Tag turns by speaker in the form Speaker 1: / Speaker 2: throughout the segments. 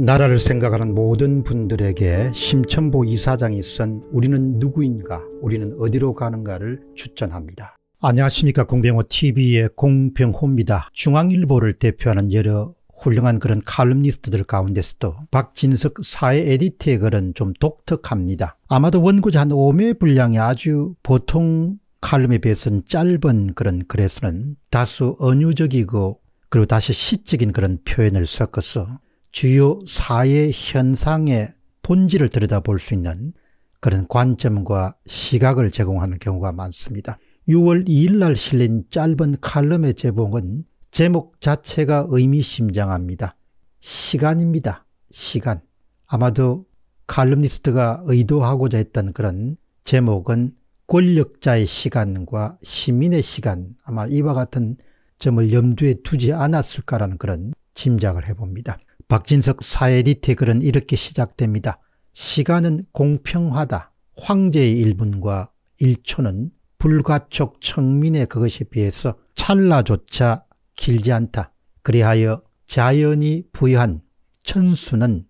Speaker 1: 나라를 생각하는 모든 분들에게 심천보 이사장이 쓴 우리는 누구인가 우리는 어디로 가는가를 추천합니다. 안녕하십니까 공병호TV의 공병호입니다. 중앙일보를 대표하는 여러 훌륭한 그런 칼럼니스트들 가운데서도 박진석 사회 에디트의 글은 좀 독특합니다. 아마도 원고자 한 5매 분량이 아주 보통 칼럼에 비해서는 짧은 그런 글에서는 다수 은유적이고 그리고 다시 시적인 그런 표현을 섞어서 주요 사회 현상의 본질을 들여다볼 수 있는 그런 관점과 시각을 제공하는 경우가 많습니다. 6월 2일 날 실린 짧은 칼럼의 제목은 제목 자체가 의미심장합니다. 시간입니다. 시간. 아마도 칼럼니스트가 의도하고자 했던 그런 제목은 권력자의 시간과 시민의 시간 아마 이와 같은 점을 염두에 두지 않았을까라는 그런 짐작을 해봅니다. 박진석 사에리 테글은 이렇게 시작됩니다. 시간은 공평하다. 황제의 1분과 1초는 불가촉 청민의 그것에 비해서 찰나조차 길지 않다. 그리하여 자연이 부여한 천수는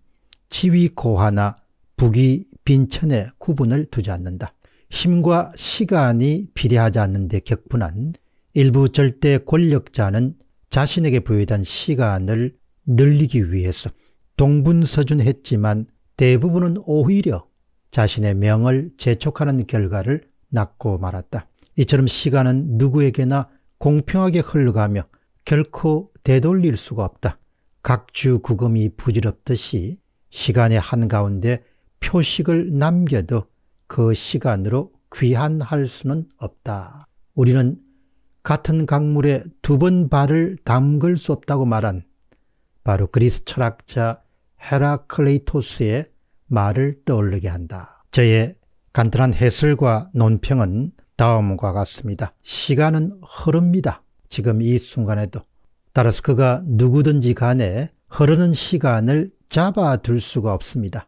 Speaker 1: 지위 고하나 북이 빈천의 구분을 두지 않는다. 힘과 시간이 비례하지 않는데 격분한 일부 절대 권력자는 자신에게 부여된 시간을 늘리기 위해서 동분서준했지만 대부분은 오히려 자신의 명을 재촉하는 결과를 낳고 말았다. 이처럼 시간은 누구에게나 공평하게 흘러가며 결코 되돌릴 수가 없다. 각주 구금이 부질없듯이 시간의 한가운데 표식을 남겨도 그 시간으로 귀환할 수는 없다. 우리는 같은 강물에 두 번 발을 담글 수 없다고 말한 바로 그리스 철학자 헤라클레이토스의 말을 떠올리게 한다. 저의 간단한 해설과 논평은 다음과 같습니다. 시간은 흐릅니다. 지금 이 순간에도. 따라서 그가 누구든지 간에 흐르는 시간을 잡아둘 수가 없습니다.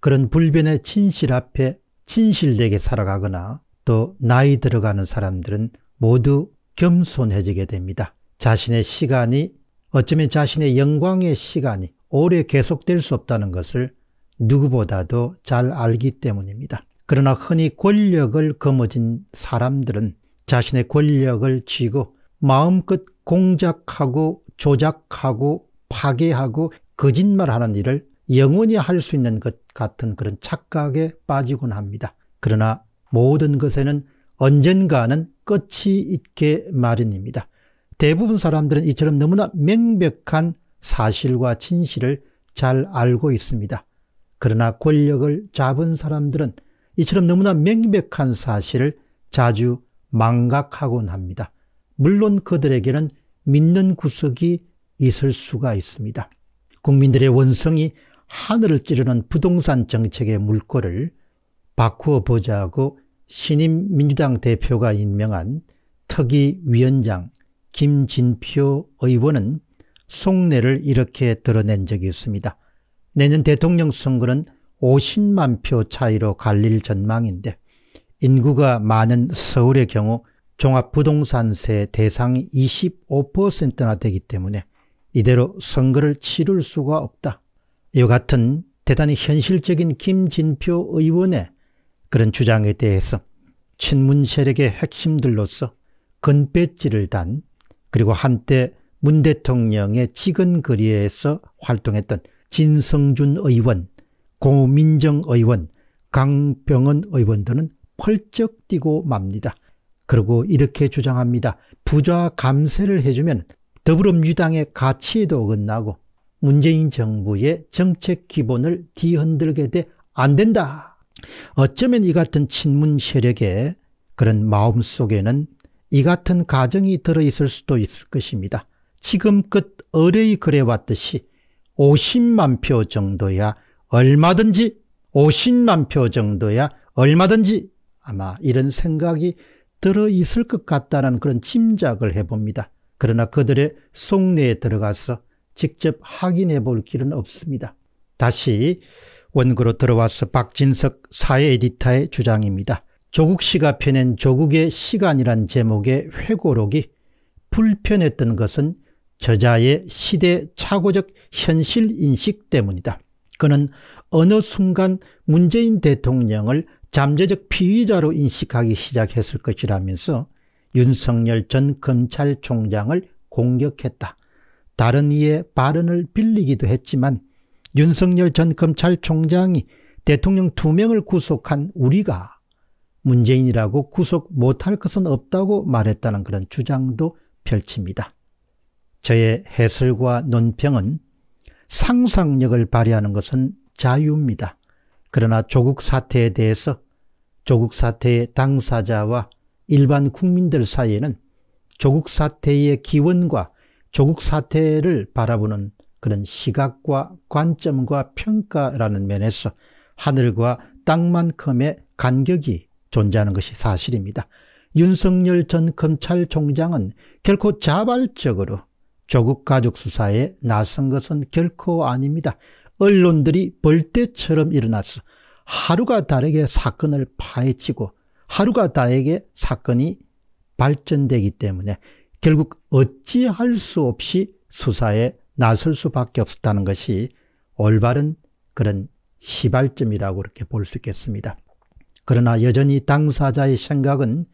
Speaker 1: 그런 불변의 진실 앞에 진실되게 살아가거나 또 나이 들어가는 사람들은 모두 겸손해지게 됩니다. 자신의 시간이 어쩌면 자신의 영광의 시간이 오래 계속될 수 없다는 것을 누구보다도 잘 알기 때문입니다. 그러나 흔히 권력을 거머쥔 사람들은 자신의 권력을 쥐고 마음껏 공작하고 조작하고 파괴하고 거짓말하는 일을 영원히 할 수 있는 것 같은 그런 착각에 빠지곤 합니다. 그러나 모든 것에는 언젠가는 끝이 있게 마련입니다. 대부분 사람들은 이처럼 너무나 명백한 사실과 진실을 잘 알고 있습니다. 그러나 권력을 잡은 사람들은 이처럼 너무나 명백한 사실을 자주 망각하곤 합니다. 물론 그들에게는 믿는 구석이 있을 수가 있습니다. 국민들의 원성이 하늘을 찌르는 부동산 정책의 물꼬를 바꾸어 보자고 신임 민주당 대표가 임명한 특위 위원장 김진표 의원은 속내를 이렇게 드러낸 적이 있습니다. 내년 대통령 선거는 50만 표 차이로 갈릴 전망인데 인구가 많은 서울의 경우 종합부동산세 대상이 25%나 되기 때문에 이대로 선거를 치를 수가 없다. 이와 같은 대단히 현실적인 김진표 의원의 그런 주장에 대해서 친문 세력의 핵심들로서 건배지를 단 그리고 한때 문 대통령의 치근거리에서 활동했던 진성준 의원, 고민정 의원, 강병원 의원 들은 펄쩍 뛰고 맙니다. 그리고 이렇게 주장합니다. 부자 감세를 해주면 더불어민주당의 가치에도 어긋나고 문재인 정부의 정책 기본을 뒤흔들게 돼 안 된다. 어쩌면 이 같은 친문 세력의 그런 마음속에는 이 같은 가정이 들어있을 수도 있을 것입니다. 지금껏 어뢰의 글에 왔듯이 50만 표 정도야 얼마든지 50만 표 정도야 얼마든지 아마 이런 생각이 들어있을 것 같다는 그런 짐작을 해봅니다. 그러나 그들의 속내에 들어가서 직접 확인해 볼 길은 없습니다. 다시 원고로 들어와서 박진석 사회 에디터의 주장입니다. 조국 씨가 펴낸 조국의 시간이란 제목의 회고록이 불편했던 것은 저자의 시대 착오적 현실인식 때문이다. 그는 어느 순간 문재인 대통령을 잠재적 피의자로 인식하기 시작했을 것이라면서 윤석열 전 검찰총장을 공격했다. 다른 이의 발언을 빌리기도 했지만 윤석열 전 검찰총장이 대통령 두 명을 구속한 우리가 문재인이라고 구속 못할 것은 없다고 말했다는 그런 주장도 펼칩니다. 저의 해설과 논평은 상상력을 발휘하는 것은 자유입니다. 그러나 조국 사태에 대해서 조국 사태의 당사자와 일반 국민들 사이에는 조국 사태의 기원과 조국 사태를 바라보는 그런 시각과 관점과 평가라는 면에서 하늘과 땅만큼의 간격이 존재하는 것이 사실입니다. 윤석열 전 검찰총장은 결코 자발적으로 조국 가족 수사에 나선 것은 결코 아닙니다. 언론들이 벌떼처럼 일어나서 하루가 다르게 사건을 파헤치고 하루가 다르게 사건이 발전되기 때문에 결국 어찌할 수 없이 수사에 나설 수밖에 없었다는 것이 올바른 그런 시발점이라고 이렇게 볼 수 있겠습니다. 그러나 여전히 당사자의 생각은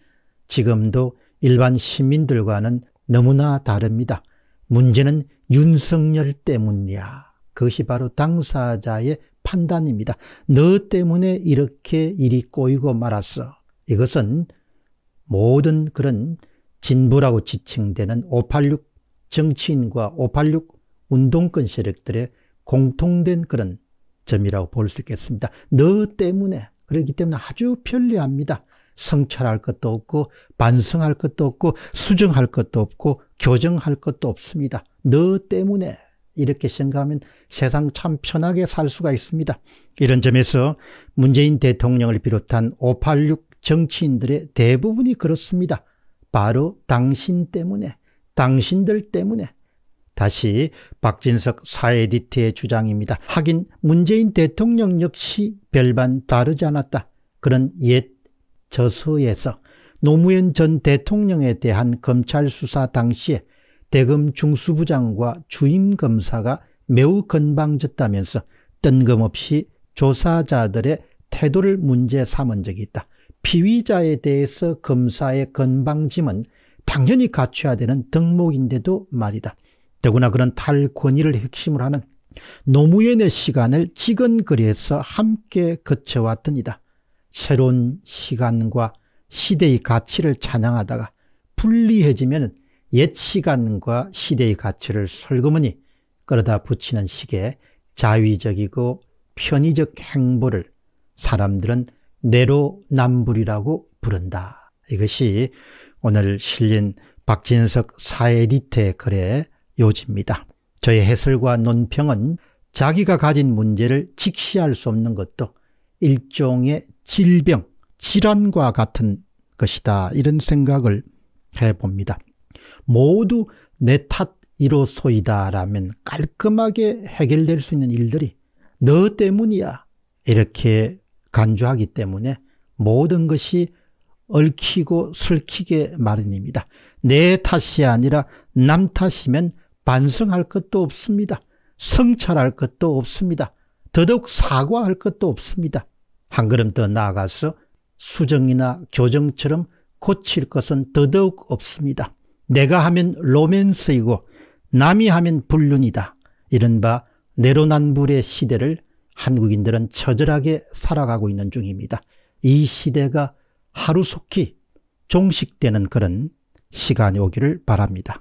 Speaker 1: 지금도 일반 시민들과는 너무나 다릅니다. 문제는 윤석열 때문이야. 그것이 바로 당사자의 판단입니다. 너 때문에 이렇게 일이 꼬이고 말았어. 이것은 모든 그런 진보라고 지칭되는 586 정치인과 586 운동권 세력들의 공통된 그런 점이라고 볼 수 있겠습니다. 너 때문에 그렇기 때문에 아주 편리합니다. 성찰할 것도 없고 반성할 것도 없고 수정할 것도 없고 교정할 것도 없습니다. 너 때문에 이렇게 생각하면 세상 참 편하게 살 수가 있습니다. 이런 점에서 문재인 대통령을 비롯한 586 정치인들의 대부분이 그렇습니다. 바로 당신 때문에 당신들 때문에 다시 박진석 사에디트의 주장입니다. 하긴 문재인 대통령 역시 별반 다르지 않았다. 그런 옛 저서에서 노무현 전 대통령에 대한 검찰 수사 당시에 대검 중수부장과 주임 검사가 매우 건방졌다면서 뜬금없이 조사자들의 태도를 문제 삼은 적이 있다. 피의자에 대해서 검사의 건방짐은 당연히 갖춰야 되는 덕목인데도 말이다. 더구나 그런 탈권위를 핵심으로 하는 노무현의 시간을 찍은 글에서 함께 거쳐왔더니다. 새로운 시간과 시대의 가치를 찬양하다가 분리해지면 옛 시간과 시대의 가치를 설거머니 끌어다 붙이는 식의 자위적이고 편의적 행보를 사람들은 내로남불이라고 부른다. 이것이 오늘 실린 박진석 사에디테 글에 요지입니다. 저의 해설과 논평은 자기가 가진 문제를 직시할 수 없는 것도 일종의 질병, 질환과 같은 것이다. 이런 생각을 해봅니다. 모두 내 탓이로소이다 라면 깔끔하게 해결될 수 있는 일들이 너 때문이야. 이렇게 간주하기 때문에 모든 것이 얽히고 슬키게 마련입니다. 내 탓이 아니라 남 탓이면 반성할 것도 없습니다. 성찰할 것도 없습니다. 더더욱 사과할 것도 없습니다. 한 걸음 더 나아가서 수정이나 교정처럼 고칠 것은 더더욱 없습니다. 내가 하면 로맨스이고 남이 하면 불륜이다. 이른바 내로난불의 시대를 한국인들은 처절하게 살아가고 있는 중입니다. 이 시대가 하루속히 종식되는 그런 시간이 오기를 바랍니다.